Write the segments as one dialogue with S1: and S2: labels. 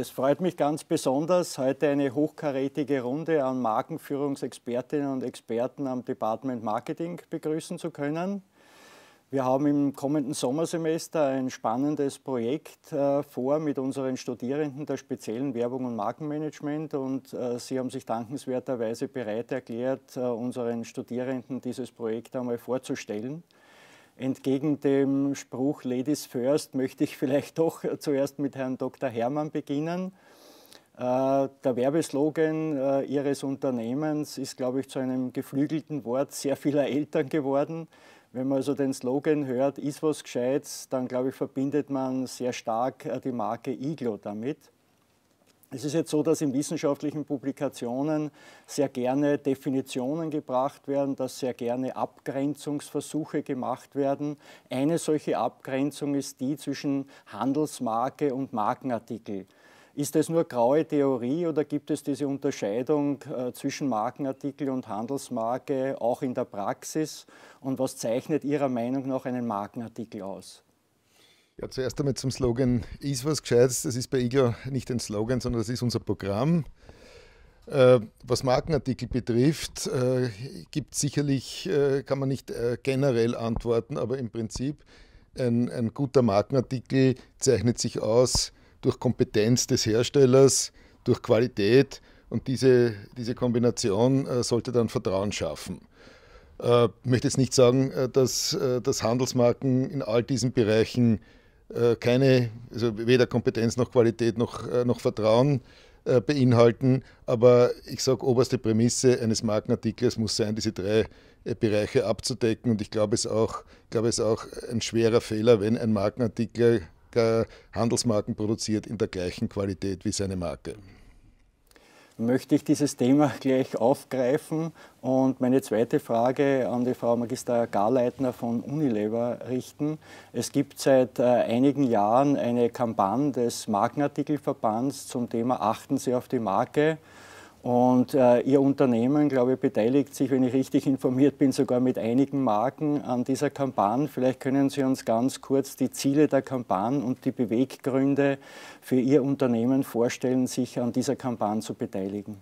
S1: Es freut mich ganz besonders, heute eine hochkarätige Runde an
S2: Markenführungsexpertinnen und Experten am Department Marketing begrüßen zu können. Wir haben im kommenden Sommersemester ein spannendes Projekt äh, vor mit unseren Studierenden der speziellen Werbung und Markenmanagement und äh, sie haben sich dankenswerterweise bereit erklärt, äh, unseren Studierenden dieses Projekt einmal vorzustellen. Entgegen dem Spruch Ladies First möchte ich vielleicht doch zuerst mit Herrn Dr. Hermann beginnen. Äh, der Werbeslogan äh, Ihres Unternehmens ist, glaube ich, zu einem geflügelten Wort sehr vieler Eltern geworden. Wenn man also den Slogan hört, ist was Gescheites, dann, glaube ich, verbindet man sehr stark äh, die Marke Iglo damit. Es ist jetzt so, dass in wissenschaftlichen Publikationen sehr gerne Definitionen gebracht werden, dass sehr gerne Abgrenzungsversuche gemacht werden. Eine solche Abgrenzung ist die zwischen Handelsmarke und Markenartikel. Ist das nur graue Theorie oder gibt es diese Unterscheidung äh, zwischen Markenartikel und Handelsmarke auch in der Praxis? Und was zeichnet Ihrer Meinung nach einen Markenartikel aus?
S3: Ja, zuerst einmal zum Slogan Ist was Gescheites. Das ist bei IGLO nicht ein Slogan, sondern das ist unser Programm. Äh, was Markenartikel betrifft, äh, gibt sicherlich, äh, kann man nicht generell antworten, aber im Prinzip ein, ein, guter Markenartikel zeichnet sich aus durch Kompetenz des Herstellers, durch Qualität und diese, diese Kombination sollte dann Vertrauen schaffen. Ich möchte jetzt nicht sagen, dass, dass Handelsmarken in all diesen Bereichen äh, keine, also weder Kompetenz noch Qualität noch, äh, noch Vertrauen äh, beinhalten. Aber ich sage, oberste Prämisse eines Markenartikels muss sein, diese drei Bereiche abzudecken. Und ich glaube, es auch, glaube, es ist auch ein schwerer Fehler, wenn ein Markenartikel Handelsmarken produziert in der gleichen Qualität wie seine Marke
S2: möchte ich dieses Thema gleich aufgreifen und meine zweite Frage an die Frau Magister Garleitner von Unilever richten. Es gibt seit äh, einigen Jahren eine Kampagne des Markenartikelverbands zum Thema Achten Sie auf die Marke. Und äh, Ihr Unternehmen, glaube ich, beteiligt sich, wenn ich richtig informiert bin, sogar mit einigen Marken an dieser Kampagne. Vielleicht können Sie uns ganz kurz die Ziele der Kampagne und die Beweggründe für Ihr Unternehmen vorstellen, sich an dieser Kampagne zu beteiligen.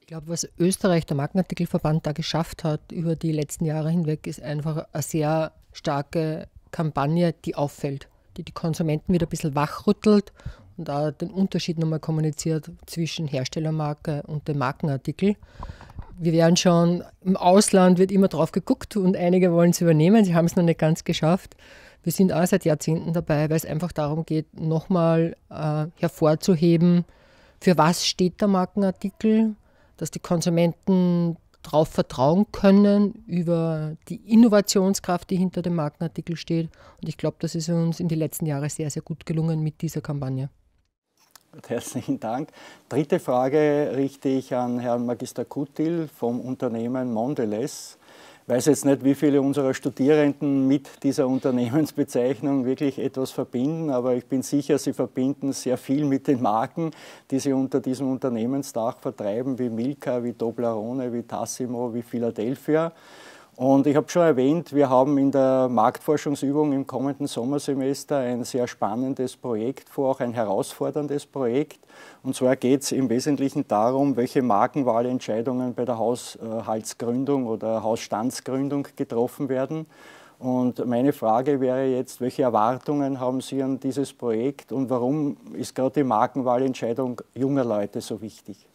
S1: Ich glaube, was Österreich, der Markenartikelverband, da geschafft hat über die letzten Jahre hinweg, ist einfach eine sehr starke Kampagne, die auffällt, die die Konsumenten wieder ein bisschen wachrüttelt und auch den Unterschied nochmal kommuniziert zwischen Herstellermarke und dem Markenartikel. Wir werden schon, im Ausland wird immer drauf geguckt und einige wollen es übernehmen, sie haben es noch nicht ganz geschafft. Wir sind auch seit Jahrzehnten dabei, weil es einfach darum geht, nochmal äh, hervorzuheben, für was steht der Markenartikel, dass die Konsumenten darauf vertrauen können, über die Innovationskraft, die hinter dem Markenartikel steht. Und ich glaube, das ist uns in den letzten Jahren sehr, sehr gut gelungen mit dieser Kampagne.
S2: Herzlichen Dank. Dritte Frage richte ich an Herrn Magister Kutil vom Unternehmen Mondelez. Ich weiß jetzt nicht, wie viele unserer Studierenden mit dieser Unternehmensbezeichnung wirklich etwas verbinden, aber ich bin sicher, sie verbinden sehr viel mit den Marken, die sie unter diesem Unternehmensdach vertreiben, wie Milka, wie Toblerone, wie Tassimo, wie Philadelphia. Und ich habe schon erwähnt, wir haben in der Marktforschungsübung im kommenden Sommersemester ein sehr spannendes Projekt vor, auch ein herausforderndes Projekt. Und zwar geht es im Wesentlichen darum, welche Markenwahlentscheidungen bei der Haushaltsgründung oder Hausstandsgründung getroffen werden. Und meine Frage wäre jetzt, welche Erwartungen haben Sie an dieses Projekt und warum ist gerade die Markenwahlentscheidung junger Leute so wichtig?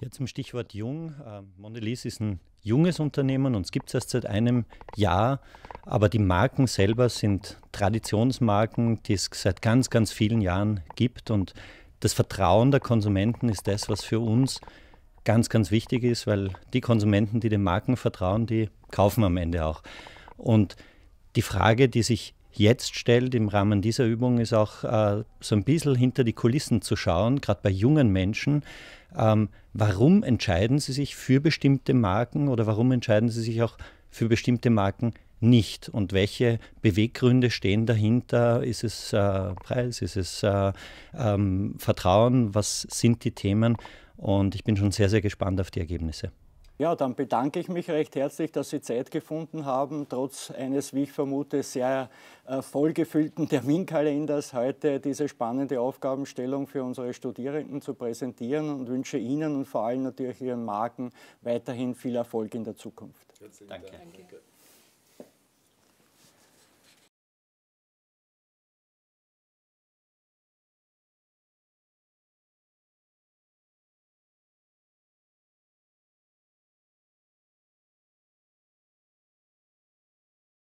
S4: Ja, zum Stichwort jung. Äh, Mondelez ist ein junges Unternehmen und es gibt es erst seit einem Jahr. Aber die Marken selber sind Traditionsmarken, die es seit ganz, ganz vielen Jahren gibt. Und das Vertrauen der Konsumenten ist das, was für uns ganz, ganz wichtig ist, weil die Konsumenten, die den Marken vertrauen, die kaufen am Ende auch. Und die Frage, die sich jetzt stellt im Rahmen dieser Übung, ist auch äh, so ein bisschen hinter die Kulissen zu schauen, gerade bei jungen Menschen. Ähm, warum entscheiden sie sich für bestimmte Marken oder warum entscheiden sie sich auch für bestimmte Marken nicht und welche Beweggründe stehen dahinter? Ist es äh, Preis, ist es äh, ähm, Vertrauen, was sind die Themen? Und ich bin schon sehr, sehr gespannt auf die Ergebnisse.
S2: Ja, dann bedanke ich mich recht herzlich, dass Sie Zeit gefunden haben, trotz eines, wie ich vermute, sehr äh, vollgefüllten Terminkalenders heute diese spannende Aufgabenstellung für unsere Studierenden zu präsentieren und wünsche Ihnen und vor allem natürlich Ihren Marken weiterhin viel Erfolg in der Zukunft.
S3: Herzlichen Danke. Dank. Danke.